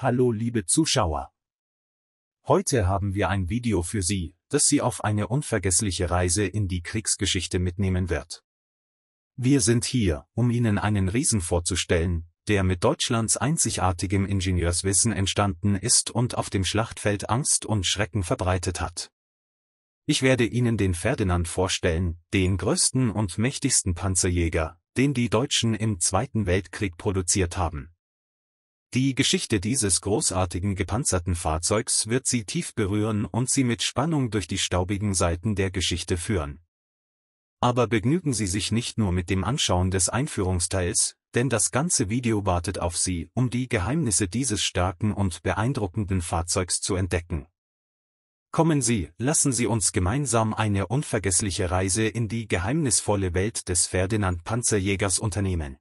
Hallo liebe Zuschauer. Heute haben wir ein Video für Sie, das Sie auf eine unvergessliche Reise in die Kriegsgeschichte mitnehmen wird. Wir sind hier, um Ihnen einen Riesen vorzustellen, der mit Deutschlands einzigartigem Ingenieurswissen entstanden ist und auf dem Schlachtfeld Angst und Schrecken verbreitet hat. Ich werde Ihnen den Ferdinand vorstellen, den größten und mächtigsten Panzerjäger, den die Deutschen im Zweiten Weltkrieg produziert haben. Die Geschichte dieses großartigen gepanzerten Fahrzeugs wird Sie tief berühren und Sie mit Spannung durch die staubigen Seiten der Geschichte führen. Aber begnügen Sie sich nicht nur mit dem Anschauen des Einführungsteils, denn das ganze Video wartet auf Sie, um die Geheimnisse dieses starken und beeindruckenden Fahrzeugs zu entdecken. Kommen Sie, lassen Sie uns gemeinsam eine unvergessliche Reise in die geheimnisvolle Welt des Ferdinand Panzerjägers unternehmen.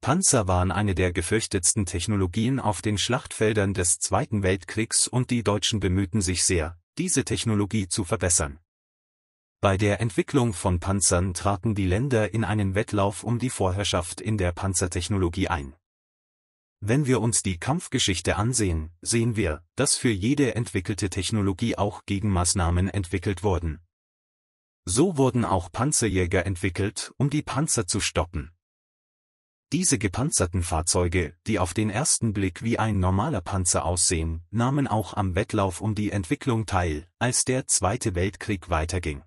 Panzer waren eine der gefürchtetsten Technologien auf den Schlachtfeldern des Zweiten Weltkriegs und die Deutschen bemühten sich sehr, diese Technologie zu verbessern. Bei der Entwicklung von Panzern traten die Länder in einen Wettlauf um die Vorherrschaft in der Panzertechnologie ein. Wenn wir uns die Kampfgeschichte ansehen, sehen wir, dass für jede entwickelte Technologie auch Gegenmaßnahmen entwickelt wurden. So wurden auch Panzerjäger entwickelt, um die Panzer zu stoppen. Diese gepanzerten Fahrzeuge, die auf den ersten Blick wie ein normaler Panzer aussehen, nahmen auch am Wettlauf um die Entwicklung teil, als der Zweite Weltkrieg weiterging.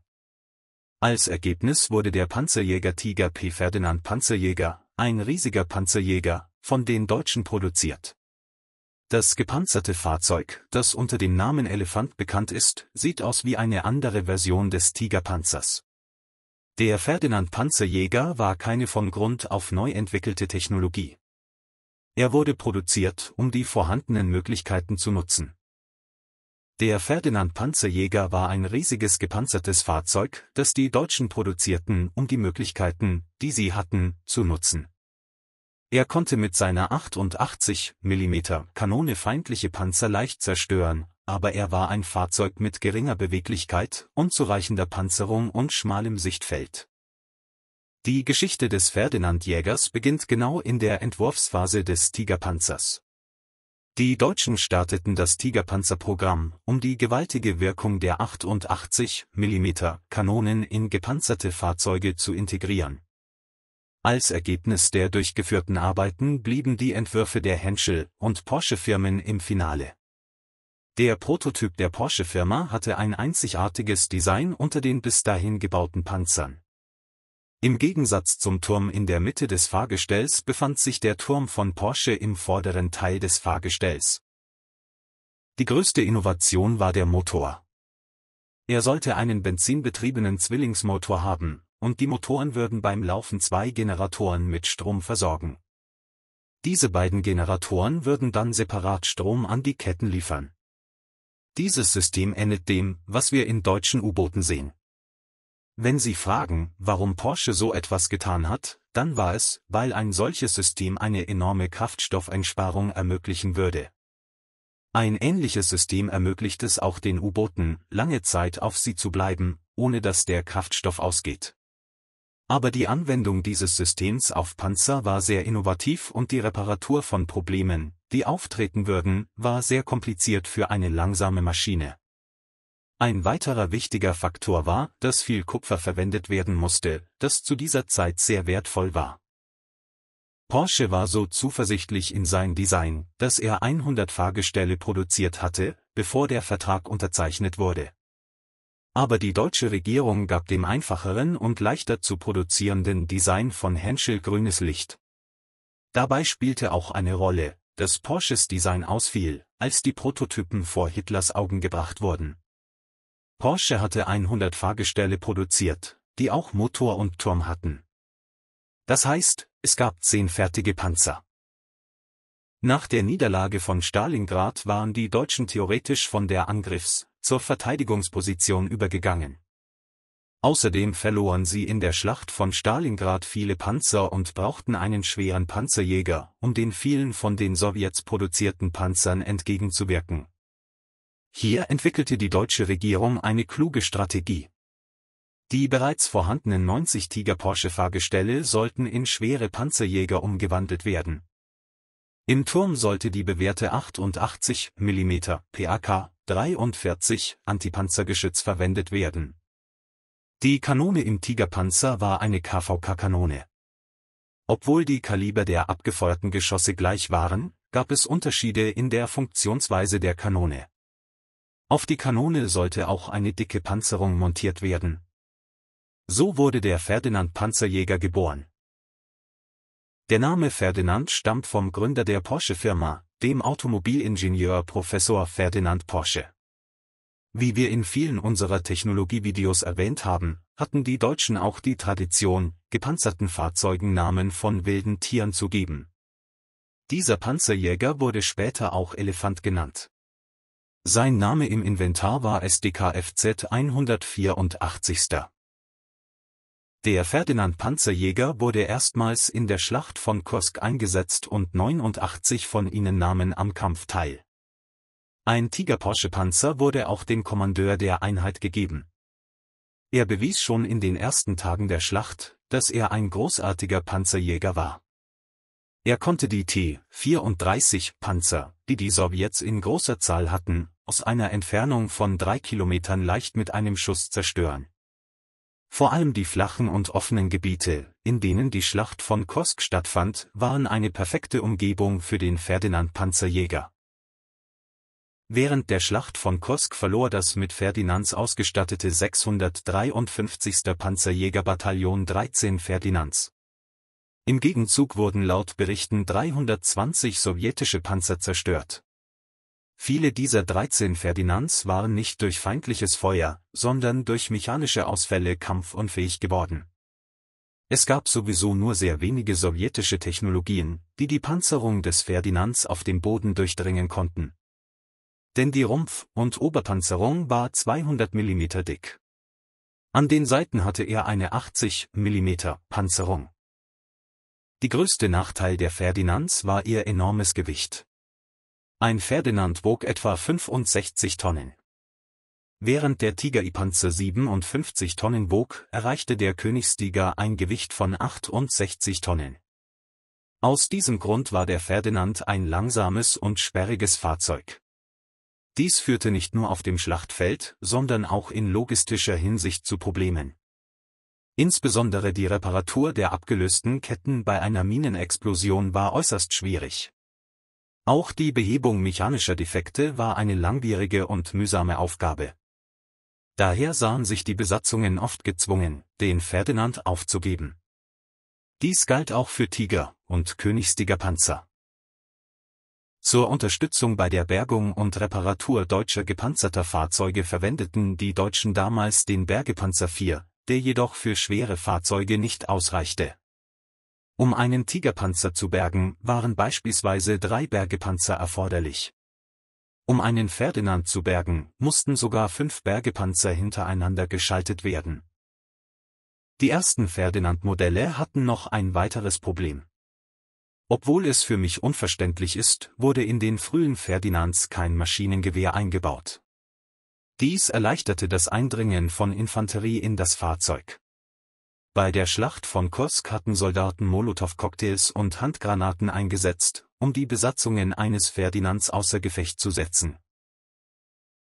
Als Ergebnis wurde der Panzerjäger Tiger P. Ferdinand Panzerjäger, ein riesiger Panzerjäger, von den Deutschen produziert. Das gepanzerte Fahrzeug, das unter dem Namen Elefant bekannt ist, sieht aus wie eine andere Version des Tigerpanzers. Der Ferdinand Panzerjäger war keine von Grund auf neu entwickelte Technologie. Er wurde produziert, um die vorhandenen Möglichkeiten zu nutzen. Der Ferdinand Panzerjäger war ein riesiges gepanzertes Fahrzeug, das die Deutschen produzierten, um die Möglichkeiten, die sie hatten, zu nutzen. Er konnte mit seiner 88 mm Kanone feindliche Panzer leicht zerstören, aber er war ein Fahrzeug mit geringer Beweglichkeit, unzureichender Panzerung und schmalem Sichtfeld. Die Geschichte des Ferdinand Jägers beginnt genau in der Entwurfsphase des Tigerpanzers. Die Deutschen starteten das Tigerpanzerprogramm, um die gewaltige Wirkung der 88 mm Kanonen in gepanzerte Fahrzeuge zu integrieren. Als Ergebnis der durchgeführten Arbeiten blieben die Entwürfe der Henschel- und Porsche-Firmen im Finale. Der Prototyp der Porsche-Firma hatte ein einzigartiges Design unter den bis dahin gebauten Panzern. Im Gegensatz zum Turm in der Mitte des Fahrgestells befand sich der Turm von Porsche im vorderen Teil des Fahrgestells. Die größte Innovation war der Motor. Er sollte einen benzinbetriebenen Zwillingsmotor haben, und die Motoren würden beim Laufen zwei Generatoren mit Strom versorgen. Diese beiden Generatoren würden dann separat Strom an die Ketten liefern. Dieses System ähnelt dem, was wir in deutschen U-Booten sehen. Wenn Sie fragen, warum Porsche so etwas getan hat, dann war es, weil ein solches System eine enorme Kraftstoffeinsparung ermöglichen würde. Ein ähnliches System ermöglicht es auch den U-Booten, lange Zeit auf sie zu bleiben, ohne dass der Kraftstoff ausgeht aber die Anwendung dieses Systems auf Panzer war sehr innovativ und die Reparatur von Problemen, die auftreten würden, war sehr kompliziert für eine langsame Maschine. Ein weiterer wichtiger Faktor war, dass viel Kupfer verwendet werden musste, das zu dieser Zeit sehr wertvoll war. Porsche war so zuversichtlich in sein Design, dass er 100 Fahrgestelle produziert hatte, bevor der Vertrag unterzeichnet wurde aber die deutsche Regierung gab dem einfacheren und leichter zu produzierenden Design von Henschel grünes Licht. Dabei spielte auch eine Rolle, dass Porsches Design ausfiel, als die Prototypen vor Hitlers Augen gebracht wurden. Porsche hatte 100 Fahrgestelle produziert, die auch Motor und Turm hatten. Das heißt, es gab zehn fertige Panzer. Nach der Niederlage von Stalingrad waren die Deutschen theoretisch von der Angriffs- zur Verteidigungsposition übergegangen. Außerdem verloren sie in der Schlacht von Stalingrad viele Panzer und brauchten einen schweren Panzerjäger, um den vielen von den Sowjets produzierten Panzern entgegenzuwirken. Hier entwickelte die deutsche Regierung eine kluge Strategie. Die bereits vorhandenen 90 Tiger Porsche Fahrgestelle sollten in schwere Panzerjäger umgewandelt werden. Im Turm sollte die bewährte 88 mm PAK 43 Antipanzergeschütz verwendet werden. Die Kanone im Tigerpanzer war eine KVK-Kanone. Obwohl die Kaliber der abgefeuerten Geschosse gleich waren, gab es Unterschiede in der Funktionsweise der Kanone. Auf die Kanone sollte auch eine dicke Panzerung montiert werden. So wurde der Ferdinand Panzerjäger geboren. Der Name Ferdinand stammt vom Gründer der Porsche-Firma, dem Automobilingenieur Professor Ferdinand Porsche. Wie wir in vielen unserer Technologievideos erwähnt haben, hatten die Deutschen auch die Tradition, gepanzerten Fahrzeugen Namen von wilden Tieren zu geben. Dieser Panzerjäger wurde später auch Elefant genannt. Sein Name im Inventar war SDKFZ 184. Der Ferdinand Panzerjäger wurde erstmals in der Schlacht von Kursk eingesetzt und 89 von ihnen nahmen am Kampf teil. Ein Tiger-Porsche-Panzer wurde auch dem Kommandeur der Einheit gegeben. Er bewies schon in den ersten Tagen der Schlacht, dass er ein großartiger Panzerjäger war. Er konnte die T-34 Panzer, die die Sowjets in großer Zahl hatten, aus einer Entfernung von drei Kilometern leicht mit einem Schuss zerstören. Vor allem die flachen und offenen Gebiete, in denen die Schlacht von Kosk stattfand, waren eine perfekte Umgebung für den Ferdinand-Panzerjäger. Während der Schlacht von Kosk verlor das mit Ferdinands ausgestattete 653. Panzerjägerbataillon 13 Ferdinands. Im Gegenzug wurden laut Berichten 320 sowjetische Panzer zerstört. Viele dieser 13 Ferdinands waren nicht durch feindliches Feuer, sondern durch mechanische Ausfälle kampfunfähig geworden. Es gab sowieso nur sehr wenige sowjetische Technologien, die die Panzerung des Ferdinands auf dem Boden durchdringen konnten. Denn die Rumpf- und Oberpanzerung war 200 mm dick. An den Seiten hatte er eine 80 mm Panzerung. Die größte Nachteil der Ferdinands war ihr enormes Gewicht. Ein Ferdinand wog etwa 65 Tonnen. Während der Tiger Ipanzer 57 Tonnen wog, erreichte der Königstiger ein Gewicht von 68 Tonnen. Aus diesem Grund war der Ferdinand ein langsames und sperriges Fahrzeug. Dies führte nicht nur auf dem Schlachtfeld, sondern auch in logistischer Hinsicht zu Problemen. Insbesondere die Reparatur der abgelösten Ketten bei einer Minenexplosion war äußerst schwierig. Auch die Behebung mechanischer Defekte war eine langwierige und mühsame Aufgabe. Daher sahen sich die Besatzungen oft gezwungen, den Ferdinand aufzugeben. Dies galt auch für Tiger und Königstiger Panzer. Zur Unterstützung bei der Bergung und Reparatur deutscher gepanzerter Fahrzeuge verwendeten die Deutschen damals den Bergepanzer IV, der jedoch für schwere Fahrzeuge nicht ausreichte. Um einen Tigerpanzer zu bergen, waren beispielsweise drei Bergepanzer erforderlich. Um einen Ferdinand zu bergen, mussten sogar fünf Bergepanzer hintereinander geschaltet werden. Die ersten Ferdinand-Modelle hatten noch ein weiteres Problem. Obwohl es für mich unverständlich ist, wurde in den frühen Ferdinands kein Maschinengewehr eingebaut. Dies erleichterte das Eindringen von Infanterie in das Fahrzeug. Bei der Schlacht von Kursk hatten Soldaten Molotow-Cocktails und Handgranaten eingesetzt, um die Besatzungen eines Ferdinands außer Gefecht zu setzen.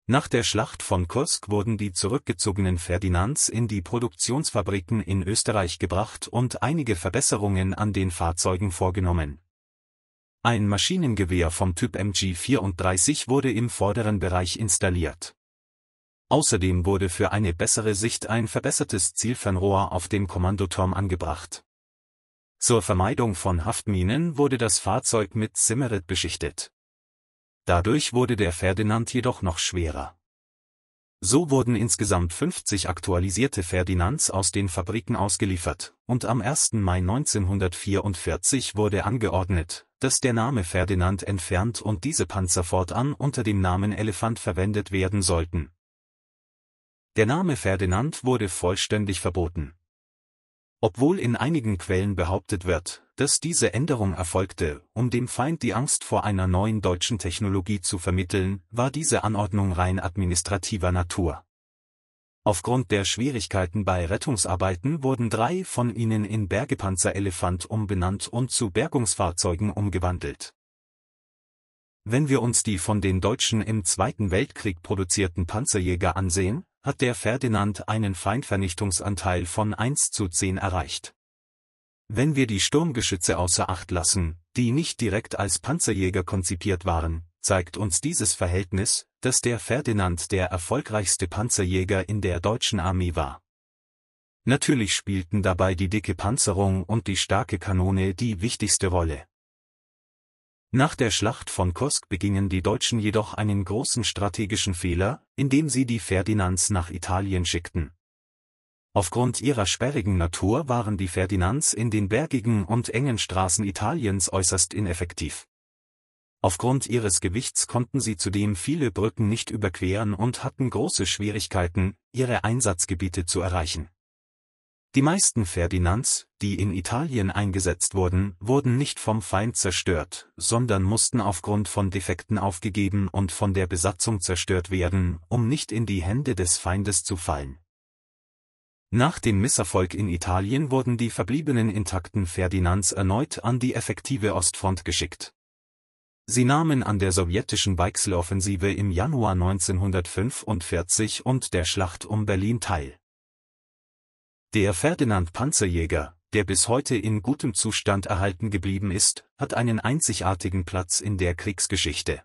Nach der Schlacht von Kursk wurden die zurückgezogenen Ferdinands in die Produktionsfabriken in Österreich gebracht und einige Verbesserungen an den Fahrzeugen vorgenommen. Ein Maschinengewehr vom Typ MG-34 wurde im vorderen Bereich installiert Außerdem wurde für eine bessere Sicht ein verbessertes Zielfernrohr auf dem Kommandoturm angebracht. Zur Vermeidung von Haftminen wurde das Fahrzeug mit Zimmeret beschichtet. Dadurch wurde der Ferdinand jedoch noch schwerer. So wurden insgesamt 50 aktualisierte Ferdinands aus den Fabriken ausgeliefert, und am 1. Mai 1944 wurde angeordnet, dass der Name Ferdinand entfernt und diese Panzer fortan unter dem Namen Elefant verwendet werden sollten, der Name Ferdinand wurde vollständig verboten. Obwohl in einigen Quellen behauptet wird, dass diese Änderung erfolgte, um dem Feind die Angst vor einer neuen deutschen Technologie zu vermitteln, war diese Anordnung rein administrativer Natur. Aufgrund der Schwierigkeiten bei Rettungsarbeiten wurden drei von ihnen in Bergepanzerelefant umbenannt und zu Bergungsfahrzeugen umgewandelt. Wenn wir uns die von den Deutschen im Zweiten Weltkrieg produzierten Panzerjäger ansehen, hat der Ferdinand einen Feindvernichtungsanteil von 1 zu 10 erreicht. Wenn wir die Sturmgeschütze außer Acht lassen, die nicht direkt als Panzerjäger konzipiert waren, zeigt uns dieses Verhältnis, dass der Ferdinand der erfolgreichste Panzerjäger in der deutschen Armee war. Natürlich spielten dabei die dicke Panzerung und die starke Kanone die wichtigste Rolle. Nach der Schlacht von Kursk begingen die Deutschen jedoch einen großen strategischen Fehler, indem sie die Ferdinands nach Italien schickten. Aufgrund ihrer sperrigen Natur waren die Ferdinands in den bergigen und engen Straßen Italiens äußerst ineffektiv. Aufgrund ihres Gewichts konnten sie zudem viele Brücken nicht überqueren und hatten große Schwierigkeiten, ihre Einsatzgebiete zu erreichen. Die meisten Ferdinands, die in Italien eingesetzt wurden, wurden nicht vom Feind zerstört, sondern mussten aufgrund von Defekten aufgegeben und von der Besatzung zerstört werden, um nicht in die Hände des Feindes zu fallen. Nach dem Misserfolg in Italien wurden die verbliebenen intakten Ferdinands erneut an die effektive Ostfront geschickt. Sie nahmen an der sowjetischen Weichseloffensive im Januar 1945 und der Schlacht um Berlin teil der Ferdinand Panzerjäger, der bis heute in gutem Zustand erhalten geblieben ist, hat einen einzigartigen Platz in der Kriegsgeschichte.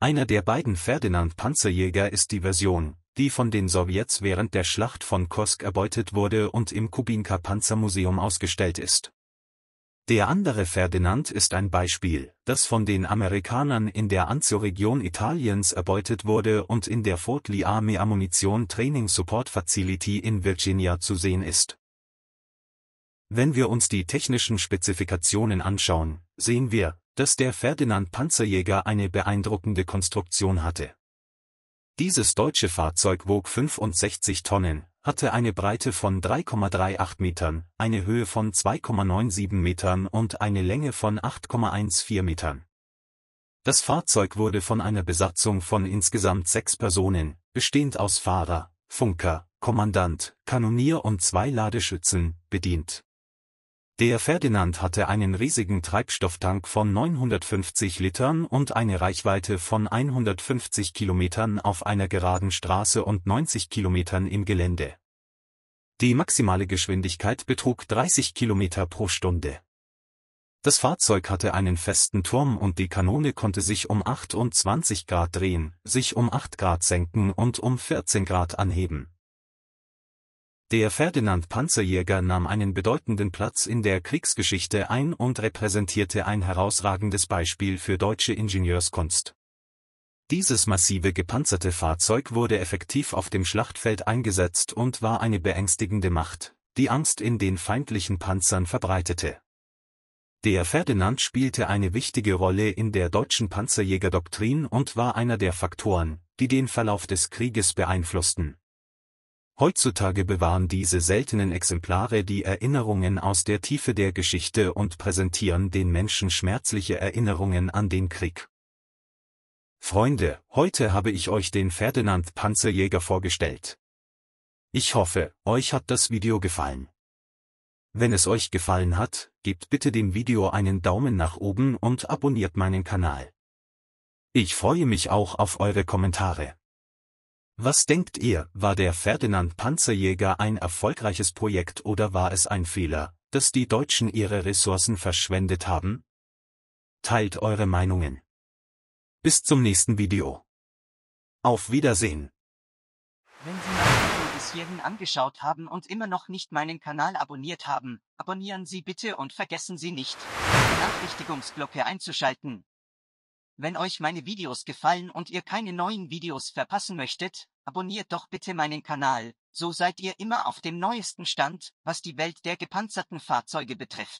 Einer der beiden Ferdinand Panzerjäger ist die Version, die von den Sowjets während der Schlacht von Kursk erbeutet wurde und im Kubinka Panzermuseum ausgestellt ist der andere Ferdinand ist ein Beispiel, das von den Amerikanern in der Anzio-Region Italiens erbeutet wurde und in der Fort Lee Army Ammunition Training Support Facility in Virginia zu sehen ist. Wenn wir uns die technischen Spezifikationen anschauen, sehen wir, dass der Ferdinand Panzerjäger eine beeindruckende Konstruktion hatte. Dieses deutsche Fahrzeug wog 65 Tonnen, hatte eine Breite von 3,38 Metern, eine Höhe von 2,97 Metern und eine Länge von 8,14 Metern. Das Fahrzeug wurde von einer Besatzung von insgesamt sechs Personen, bestehend aus Fahrer, Funker, Kommandant, Kanonier und zwei Ladeschützen, bedient der Ferdinand hatte einen riesigen Treibstofftank von 950 Litern und eine Reichweite von 150 Kilometern auf einer geraden Straße und 90 Kilometern im Gelände. Die maximale Geschwindigkeit betrug 30 Kilometer pro Stunde. Das Fahrzeug hatte einen festen Turm und die Kanone konnte sich um 28 Grad drehen, sich um 8 Grad senken und um 14 Grad anheben. Der Ferdinand Panzerjäger nahm einen bedeutenden Platz in der Kriegsgeschichte ein und repräsentierte ein herausragendes Beispiel für deutsche Ingenieurskunst. Dieses massive gepanzerte Fahrzeug wurde effektiv auf dem Schlachtfeld eingesetzt und war eine beängstigende Macht, die Angst in den feindlichen Panzern verbreitete. Der Ferdinand spielte eine wichtige Rolle in der deutschen Panzerjägerdoktrin und war einer der Faktoren, die den Verlauf des Krieges beeinflussten. Heutzutage bewahren diese seltenen Exemplare die Erinnerungen aus der Tiefe der Geschichte und präsentieren den Menschen schmerzliche Erinnerungen an den Krieg. Freunde, heute habe ich euch den Ferdinand Panzerjäger vorgestellt. Ich hoffe, euch hat das Video gefallen. Wenn es euch gefallen hat, gebt bitte dem Video einen Daumen nach oben und abonniert meinen Kanal. Ich freue mich auch auf eure Kommentare. Was denkt ihr, war der Ferdinand Panzerjäger ein erfolgreiches Projekt oder war es ein Fehler, dass die Deutschen ihre Ressourcen verschwendet haben? Teilt eure Meinungen. Bis zum nächsten Video. Auf Wiedersehen. Wenn Sie mein Video bis hierhin angeschaut haben und immer noch nicht meinen Kanal abonniert haben, abonnieren Sie bitte und vergessen Sie nicht, die Benachrichtigungsglocke einzuschalten. Wenn euch meine Videos gefallen und ihr keine neuen Videos verpassen möchtet, abonniert doch bitte meinen Kanal, so seid ihr immer auf dem neuesten Stand, was die Welt der gepanzerten Fahrzeuge betrifft.